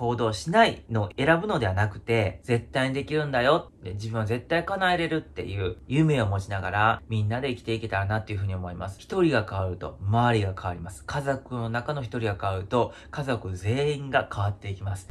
行動しないのを選ぶのではなくて、絶対にできるんだよっ自分は絶対叶えれるっていう夢を持ちながら、みんなで生きていけたらなっていうふうに思います。一人が変わると、周りが変わります。家族の中の一人が変わると、家族全員が変わっていきます。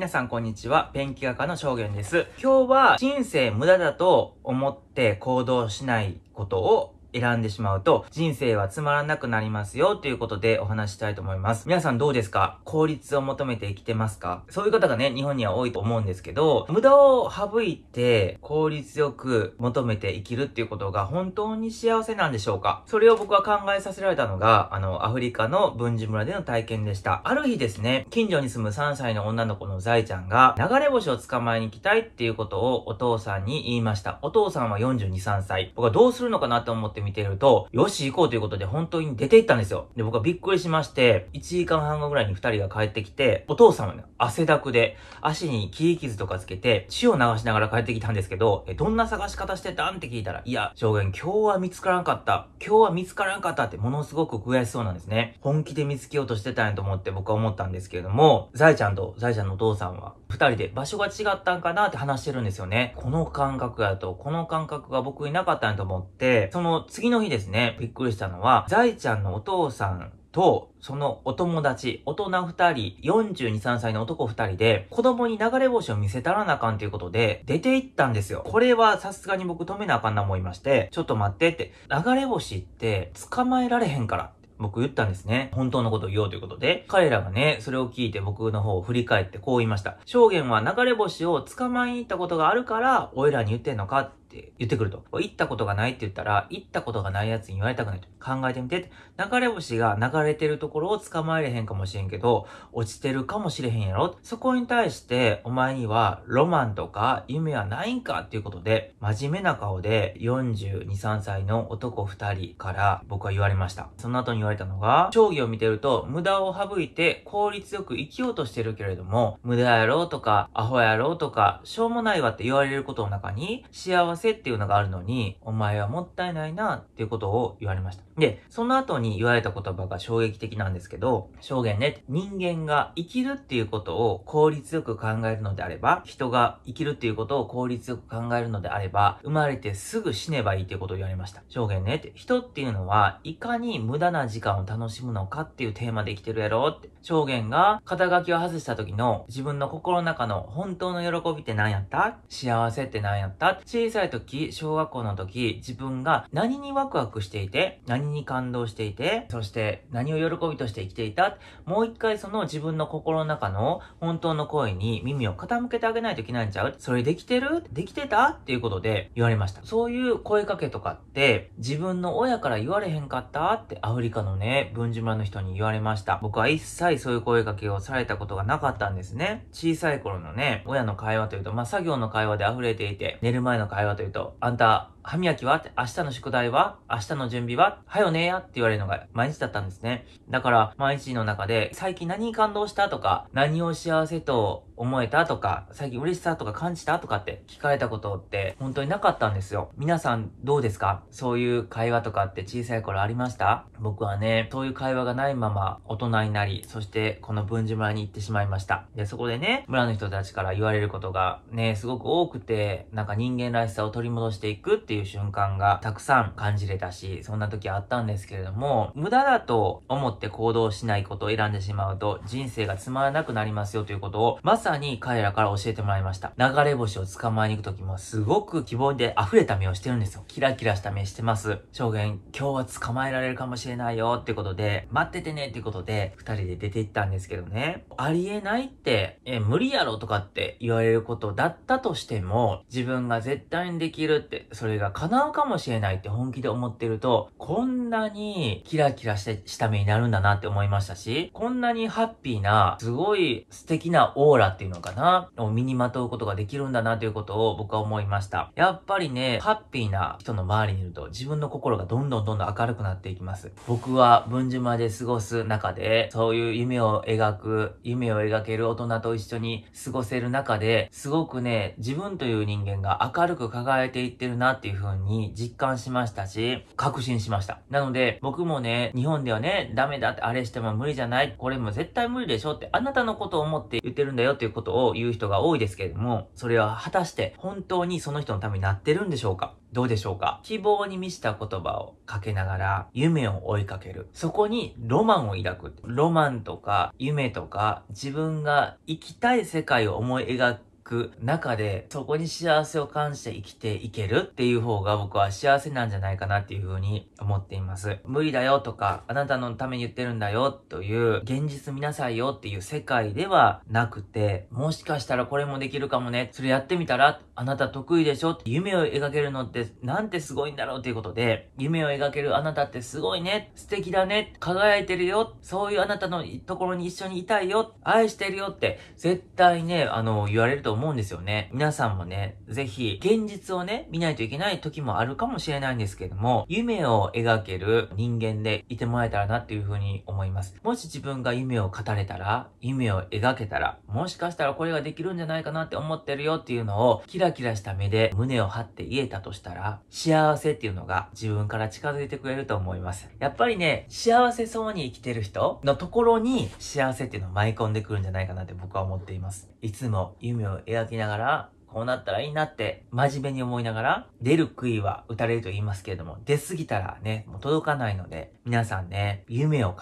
皆さんこんにちは。ペンキ画家の証言です。今日は人生無駄だと思って行動しないことを選んでしまうと、人生はつまらなくなりますよということでお話したいと思います。皆さんどうですか効率を求めて生きてますかそういう方がね、日本には多いと思うんですけど、無駄を省いて効率よく求めて生きるっていうことが本当に幸せなんでしょうかそれを僕は考えさせられたのが、あの、アフリカの文治村での体験でした。ある日ですね、近所に住む3歳の女の子のザイちゃんが流れ星を捕まえに行きたいっていうことをお父さんに言いました。お父さんは42、3歳。僕はどうするのかなと思ってって見てると、よし行こうということで本当に出て行ったんですよ。で、僕はびっくりしまして、1時間半後ぐらいに2人が帰ってきて、お父さんはね、汗だくで、足に切り傷とかつけて、血を流しながら帰ってきたんですけど、え、どんな探し方してたんって聞いたら、いや、証言今日は見つからんかった。今日は見つからんかったってものすごく悔しそうなんですね。本気で見つけようとしてたんやと思って僕は思ったんですけれども、財ちゃんと財ちゃんのお父さんは、2人で場所が違ったんかなって話してるんですよね。この感覚やと、この感覚が僕いなかったんやと思って、その次の日ですね、びっくりしたのは、財ちゃんのお父さんと、そのお友達、大人二人、42、3歳の男二人で、子供に流れ星を見せたらなあかんということで、出て行ったんですよ。これはさすがに僕止めなあかんな思いまして、ちょっと待ってって、流れ星って捕まえられへんから。僕言ったんですね。本当のことを言おうということで、彼らがね、それを聞いて僕の方を振り返ってこう言いました。証言は流れ星を捕まえに行ったことがあるから、おいらに言ってんのかって言ってくると。行ったことがないって言ったら、行ったことがないやつに言われたくないと。考えてみてって。流れ星が流れてるところを捕まえれへんかもしれんけど、落ちてるかもしれへんやろ。そこに対して、お前にはロマンとか夢はないんかっていうことで、真面目な顔で42、3歳の男2人から僕は言われました。その後に言われたのが、将棋を見てると無駄を省いて効率よく生きようとしてるけれども、無駄やろうとか、アホやろうとか、しょうもないわって言われることの中に、幸せっていうのがあるのに、お前はもったいないなっていうことを言われました。で、その後に言われた言葉が衝撃的なんですけど、証言ね、人間が生きるっていうことを効率よく考えるのであれば、人が生きるっていうことを効率よく考えるのであれば、生まれてすぐ死ねばいいっていうことを言われました。証言ねって、人っていうのは、いかに無駄な時間を楽しむのかっていうテーマで生きてるやろって。証言が肩書きを外した時の自分の心の中の本当の喜びって何やった幸せって何やった小さい時、小学校の時、自分が何にワクワクしていて、何に感動していて、そして何を喜びとして生きていた、もう一回その自分の心の中の本当の声に耳を傾けてあげないといけないんちゃうそれできてるできてたっていうことで言われました。そういう声かけとかって、自分の親から言われへんかったってアフリカのね、文島村の人に言われました。僕は一切そういう声かけをされたことがなかったんですね。小さい頃のね、親の会話というと、まあ、作業の会話で溢れていて、寝る前の会話というと、あんた、歯磨きはって、明日の宿題は明日の準備ははよねーやって言われるのが毎日だったんですね。だから、毎日の中で、最近何に感動したとか、何を幸せと思えたとか、最近嬉しさとか感じたとかって聞かれたことって本当になかったんですよ。皆さんどうですかそういう会話とかって小さい頃ありました僕はね、そういう会話がないまま大人になり、そしてこの文字村に行ってしまいました。で、そこでね、村の人たちから言われることがね、すごく多くて、なんか人間らしさを取り戻していくってっていう瞬間がたくさん感じれたし、そんな時あったんですけれども、無駄だと思って行動しないことを選んでしまうと、人生がつまらなくなりますよということを、まさに彼らから教えてもらいました。流れ星を捕まえに行く時も、すごく希望で溢れた目をしてるんですよ。キラキラした目してます。証言、今日は捕まえられるかもしれないよってことで、待っててねってことで、二人で出て行ったんですけどね。ありえないって、え、無理やろとかって言われることだったとしても、自分が絶対にできるって、それが叶うかもしれないって本気で思ってると、こんなにキラキラしてした目になるんだなって思いましたし、こんなにハッピーな、すごい素敵なオーラっていうのかな、を身にまとうことができるんだなということを僕は思いました。やっぱりね、ハッピーな人の周りにいると自分の心がどんどんどんどん明るくなっていきます。僕は文島まで過ごす中で、そういう夢を描く、夢を描ける大人と一緒に過ごせる中で、すごくね、自分という人間が明るく輝いていってるなっていういう風に実感しましたし、確信しました。なので、僕もね、日本ではね、ダメだって、あれしても無理じゃない、これも絶対無理でしょって、あなたのことを思って言ってるんだよっていうことを言う人が多いですけれども、それは果たして本当にその人のためになってるんでしょうかどうでしょうか希望に満ちた言葉をかけながら夢を追いかける。そこにロマンを抱く。ロマンとか夢とか自分が行きたい世界を思い描くく中で、そこに幸せを感じて生きていけるっていう方が僕は幸せなんじゃないかなっていうふうに思っています。無理だよとか、あなたのために言ってるんだよという、現実見なさいよっていう世界ではなくて、もしかしたらこれもできるかもね、それやってみたら、あなた得意でしょって夢を描けるのってなんてすごいんだろうということで、夢を描けるあなたってすごいね、素敵だね、輝いてるよ、そういうあなたのところに一緒にいたいよ、愛してるよって、絶対ね、あの、言われると思う思うんですよね。皆さんもね、ぜひ、現実をね、見ないといけない時もあるかもしれないんですけども、夢を描ける人間でいてもらえたらなっていうふうに思います。もし自分が夢を語れたら、夢を描けたら、もしかしたらこれができるんじゃないかなって思ってるよっていうのを、キラキラした目で胸を張って言えたとしたら、幸せっていうのが自分から近づいてくれると思います。やっぱりね、幸せそうに生きてる人のところに幸せっていうのを舞い込んでくるんじゃないかなって僕は思っています。いつも夢を描きながら、こうなったらいいなって、真面目に思いながら、出る杭は打たれると言いますけれども、出すぎたらね、もう届かないので、皆さんね、夢を語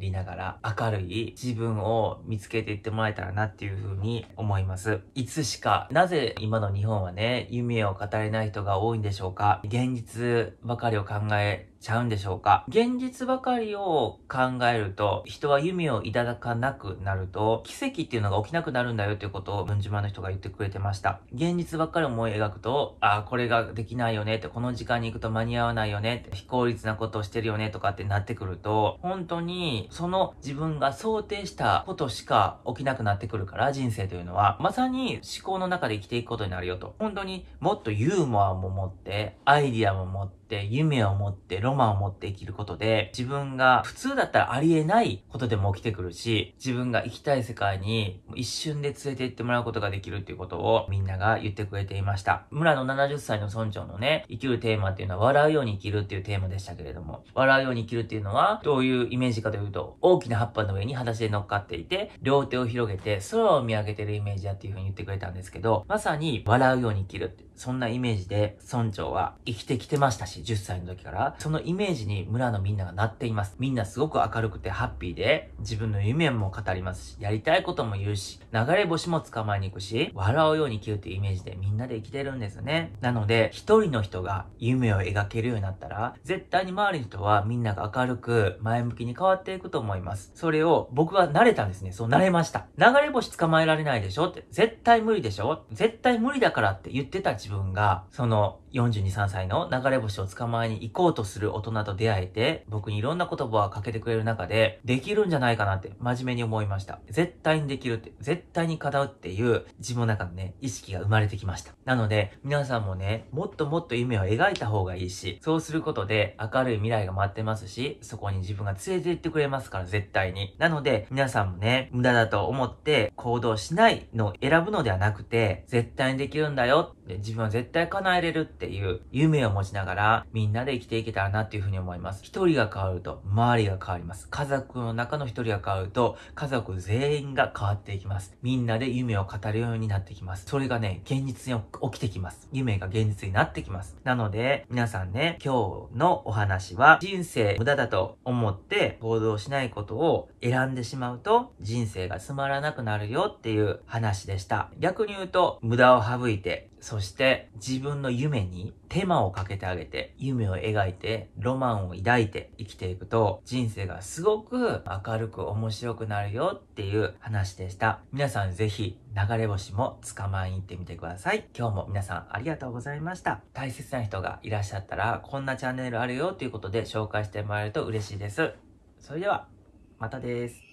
りながら、明るい自分を見つけていってもらえたらなっていうふうに思います。いつしか、なぜ今の日本はね、夢を語れない人が多いんでしょうか現実ばかりを考えちゃうんでしょうか現実ばかりを考えると、人は夢をいただかなくなると、奇跡っていうのが起きなくなるんだよということを文島の人が言ってくれてました。現実ばっかり思い描くと、ああ、これができないよねって、この時間に行くと間に合わないよねって、非効率なことをしてるよねとかってなってくると、本当にその自分が想定したことしか起きなくなってくるから、人生というのは、まさに思考の中で生きていくことになるよと。本当にもっとユーモアも持って、アイディアも持って、って夢を持ってロマンを持って生きることで自分が普通だったらありえないことでも起きてくるし自分が行きたい世界に一瞬で連れて行ってもらうことができるっていうことをみんなが言ってくれていました村の70歳の村長のね生きるテーマっていうのは笑うように生きるっていうテーマでしたけれども笑うように生きるっていうのはどういうイメージかというと大きな葉っぱの上に裸足で乗っかっていて両手を広げて空を見上げてるイメージだっていうふうに言ってくれたんですけどまさに笑うように生きるってそんなイメージで村長は生きてきてましたし10歳の時から、そのイメージに村のみんながなっています。みんなすごく明るくてハッピーで、自分の夢も語りますし、やりたいことも言うし、流れ星も捕まえに行くし、笑うように生きるていうイメージでみんなで生きてるんですね。なので、一人の人が夢を描けるようになったら、絶対に周りの人はみんなが明るく前向きに変わっていくと思います。それを僕は慣れたんですね。そう、慣れました。流れ星捕まえられないでしょって、絶対無理でしょ絶対無理だからって言ってた自分が、その、42、3歳の流れ星を捕まえに行こうとする大人と出会えて、僕にいろんな言葉をかけてくれる中で、できるんじゃないかなって真面目に思いました。絶対にできるって、絶対に叶うっていう自分の中のね、意識が生まれてきました。なので、皆さんもね、もっともっと夢を描いた方がいいし、そうすることで明るい未来が待ってますし、そこに自分が連れて行ってくれますから、絶対に。なので、皆さんもね、無駄だと思って行動しないのを選ぶのではなくて、絶対にできるんだよ自分は絶対叶えれるっていう夢を持ちながらみんなで生きていけたらなっていうふうに思います。一人が変わると周りが変わります。家族の中の一人が変わると家族全員が変わっていきます。みんなで夢を語るようになってきます。それがね、現実に起きてきます。夢が現実になってきます。なので皆さんね、今日のお話は人生無駄だと思って行動しないことを選んでしまうと人生がつまらなくなるよっていう話でした。逆に言うと無駄を省いてそして自分の夢に手間をかけてあげて、夢を描いて、ロマンを抱いて生きていくと、人生がすごく明るく面白くなるよっていう話でした。皆さんぜひ流れ星も捕まえに行ってみてください。今日も皆さんありがとうございました。大切な人がいらっしゃったら、こんなチャンネルあるよということで紹介してもらえると嬉しいです。それでは、またです。